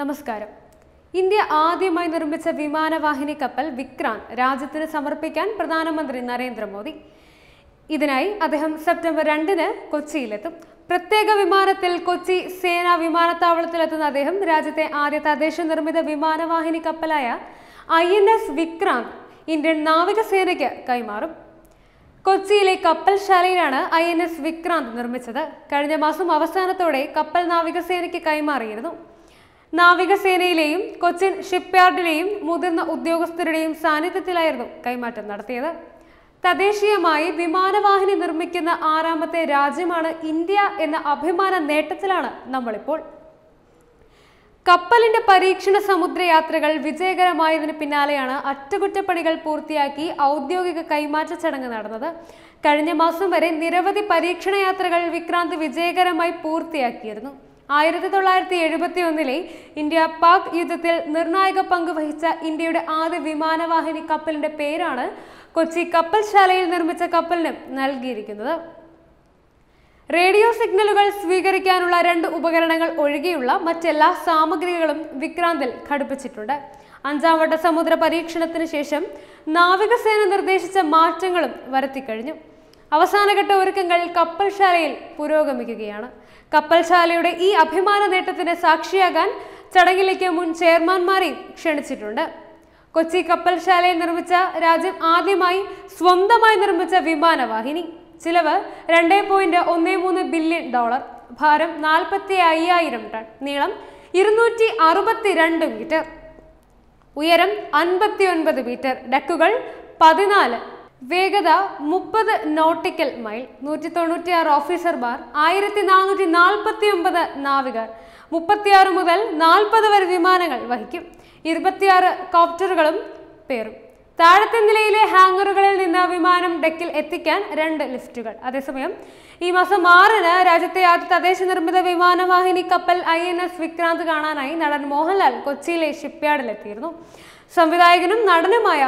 നമസ്കാരം ഇന്ത്യ ആദ്യമായി നിർമ്മിച്ച വിമാനവാഹിനി കപ്പൽ വിക്രാന്ത് രാജ്യത്തിന് സമർപ്പിക്കാൻ പ്രധാനമന്ത്രി നരേന്ദ്രമോദി ഇതിനായി അദ്ദേഹം സെപ്റ്റംബർ രണ്ടിന് കൊച്ചിയിലെത്തും പ്രത്യേക വിമാനത്തിൽ കൊച്ചി സേനാ വിമാനത്താവളത്തിലെത്തുന്ന അദ്ദേഹം രാജ്യത്തെ ആദ്യ തദ്ദേശ നിർമ്മിത വിമാനവാഹിനി കപ്പലായ I N S Vikrant Indian നാവികസേനയ്ക്ക് കൈമാറും കൊച്ചിയിലെ കപ്പൽശാലയിലാണ് ഐ എൻ എസ് വിക്രാന്ത് നിർമ്മിച്ചത് കഴിഞ്ഞ മാസം അവസാനത്തോടെ കപ്പൽ നാവികസേനയ്ക്ക് കൈമാറിയിരുന്നു നാവികസേനയിലെയും കൊച്ചിൻ ഷിപ്പ്യാർഡിലെയും മുതിർന്ന ഉദ്യോഗസ്ഥരുടെയും സാന്നിധ്യത്തിലായിരുന്നു കൈമാറ്റം നടത്തിയത് തദ്ദേശീയമായി വിമാനവാഹിനി നിർമ്മിക്കുന്ന ആറാമത്തെ രാജ്യമാണ് ഇന്ത്യ എന്ന അഭിമാന നേട്ടത്തിലാണ് നമ്മളിപ്പോൾ കപ്പലിന്റെ പരീക്ഷണ സമുദ്രയാത്രകൾ വിജയകരമായതിനു പിന്നാലെയാണ് അറ്റകുറ്റപ്പണികൾ പൂർത്തിയാക്കി ഔദ്യോഗിക കൈമാറ്റ ചടങ്ങ് നടന്നത് കഴിഞ്ഞ മാസം വരെ നിരവധി പരീക്ഷണ യാത്രകൾ വിക്രാന്ത് വിജയകരമായി പൂർത്തിയാക്കിയിരുന്നു ആയിരത്തി തൊള്ളായിരത്തി എഴുപത്തി ഒന്നിലെ ഇന്ത്യ പാക് യുദ്ധത്തിൽ നിർണായക പങ്ക് വഹിച്ച ഇന്ത്യയുടെ ആദ്യ വിമാനവാഹിനി കപ്പലിന്റെ പേരാണ് കൊച്ചി കപ്പൽശാലയിൽ നിർമ്മിച്ച കപ്പലിന് നൽകിയിരിക്കുന്നത് റേഡിയോ സിഗ്നലുകൾ സ്വീകരിക്കാനുള്ള രണ്ട് ഉപകരണങ്ങൾ ഒഴികെയുള്ള മറ്റെല്ലാ സാമഗ്രികളും വിക്രാന്തിൽ ഘടിപ്പിച്ചിട്ടുണ്ട് അഞ്ചാം വട്ട സമുദ്ര പരീക്ഷണത്തിന് ശേഷം നാവികസേന നിർദ്ദേശിച്ച മാറ്റങ്ങളും വരുത്തിക്കഴിഞ്ഞു അവസാനഘട്ട ഒരുക്കങ്ങൾ കപ്പൽശാലയിൽ പുരോഗമിക്കുകയാണ് കപ്പൽശാലയുടെ ഈ അഭിമാന നേട്ടത്തിന് സാക്ഷിയാകാൻ ചടങ്ങിലേക്ക് മുൻ ചെയർമാൻമാരെയും ക്ഷണിച്ചിട്ടുണ്ട് കൊച്ചി കപ്പൽശാലയിൽ നിർമ്മിച്ച രാജ്യം ആദ്യമായി സ്വന്തമായി നിർമ്മിച്ച വിമാനവാഹിനി ചിലവ് രണ്ടേ പോയിന്റ് ഒന്നേ മൂന്ന് ബില്യൺ ഡോളർ ഭാരം നാൽപ്പത്തി അയ്യായിരം ടൺ നീളം ഇരുന്നൂറ്റി രണ്ട് മീറ്റർ ഉയരം ഒൻപത് മീറ്റർ ഡക്കുകൾ പതിനാല് വേഗത മുപ്പത് നോട്ടിക്കൽ മൈൽ നൂറ്റി തൊണ്ണൂറ്റിയാറ് ഓഫീസർമാർ ആയിരത്തി നാനൂറ്റി നാൽപ്പത്തി ഒമ്പത് നാവികർ മുപ്പത്തിയാറ് മുതൽ നാൽപ്പത് വരെ വിമാനങ്ങൾ വഹിക്കും ഇരുപത്തിയാറ് കോപ്റ്ററുകളും പേറും താഴത്തെ നിലയിലെ ഹാങ്ങറുകളിൽ നിന്ന് വിമാനം ഡെക്കിൽ എത്തിക്കാൻ രണ്ട് ലിഫ്റ്റുകൾ അതേസമയം ഈ മാസം ആറിന് രാജ്യത്തെ ആദ്യ തദ്ദേശ നിർമ്മിത വിമാനവാഹിനി കപ്പൽ ഐ എൻ എസ് വിക്രാന്ത് കാണാനായി നടൻ മോഹൻലാൽ കൊച്ചിയിലെ ഷിപ്പ്യാർഡിലെത്തിയിരുന്നു സംവിധായകനും നടനുമായ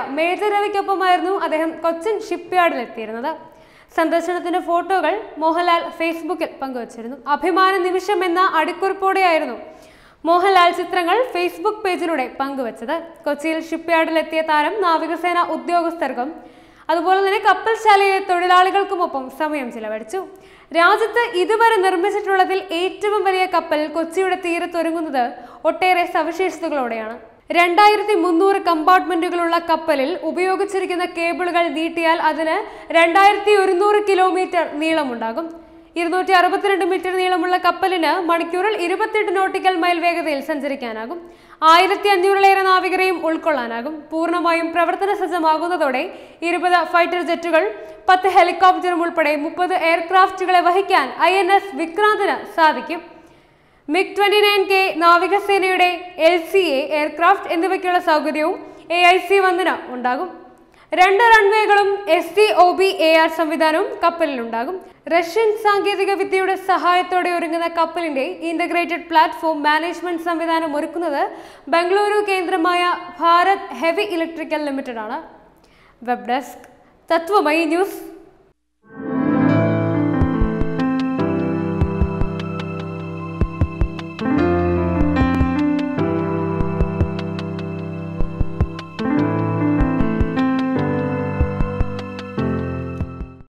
രവിക്കൊപ്പമായിരുന്നു അദ്ദേഹം കൊച്ചിൻ ഷിപ്പ്യാർഡിൽ എത്തിയിരുന്നത് സന്ദർശനത്തിന്റെ ഫോട്ടോകൾ മോഹൻലാൽ ഫേസ്ബുക്കിൽ പങ്കുവച്ചിരുന്നു അഭിമാന നിമിഷം എന്ന അടിക്കുറിപ്പോടെയായിരുന്നു മോഹൻലാൽ ചിത്രങ്ങൾ ഫേസ്ബുക്ക് പേജിലൂടെ പങ്കുവച്ചത് കൊച്ചിയിൽ ഷിപ്പ്യാർഡിലെത്തിയ താരം നാവികസേന ഉദ്യോഗസ്ഥർക്കും അതുപോലെ തന്നെ ശാലയിലെ തൊഴിലാളികൾക്കുമൊപ്പം സമയം ചിലവഴിച്ചു രാജ്യത്ത് ഇതുവരെ നിർമ്മിച്ചിട്ടുള്ളതിൽ ഏറ്റവും വലിയ കപ്പൽ കൊച്ചിയുടെ തീരത്തൊരുങ്ങുന്നത് ഒട്ടേറെ സവിശേഷതകളോടെയാണ് രണ്ടായിരത്തി മുന്നൂറ് കമ്പാർട്ട്മെന്റുകളുള്ള കപ്പലിൽ ഉപയോഗിച്ചിരിക്കുന്ന കേബിളുകൾ നീട്ടിയാൽ അതിന് രണ്ടായിരത്തി ഒരുന്നൂറ് കിലോമീറ്റർ നീളമുണ്ടാകും ഇരുന്നൂറ്റി അറുപത്തിരണ്ട് മീറ്റർ നീളമുള്ള കപ്പലിന് മണിക്കൂറിൽ ഇരുപത്തിയെട്ട് നോട്ടിക്കൽ മൈൽ വേഗതയിൽ സഞ്ചരിക്കാനാകും ആയിരത്തി അഞ്ഞൂറിലേറെ നാവികരെയും ഉൾക്കൊള്ളാനാകും പൂർണ്ണമായും പ്രവർത്തന സജ്ജമാകുന്നതോടെ ഇരുപത് ഫൈറ്റർ ജെറ്റുകൾ പത്ത് ഹെലികോപ്റ്ററും ഉൾപ്പെടെ മുപ്പത് എയർക്രാഫ്റ്റുകളെ വഹിക്കാൻ ഐ എൻ എസ് വിക്രാന്തിന് സാധിക്കും മിഗ് ട്വന്റി നയൻ കെ നാവികസേനയുടെ എൽ സി എ എയർക്രാഫ്റ്റ് എന്നിവയ്ക്കുള്ള സൗകര്യവും എ ഐ സി വന്നിന് ഉണ്ടാകും രണ്ട് റൺവേകളും S C O B A R സംവിധാനവും കപ്പലിലുണ്ടാകും റഷ്യൻ സാങ്കേതിക വിദ്യയുടെ സഹായത്തോടെ ഒരുങ്ങുന്ന കപ്പലിന്റെ ഇന്റഗ്രേറ്റഡ് പ്ലാറ്റ്ഫോം മാനേജ്മെന്റ് സംവിധാനം ഒരുക്കുന്നത് ബംഗളൂരു കേന്ദ്രമായ ഭാരത് ഹെവി ഇലക്ട്രിക്കൽ ലിമിറ്റഡ് ആണ് വെബ് ഡെസ്ക് തത്വമയി ന്യൂസ്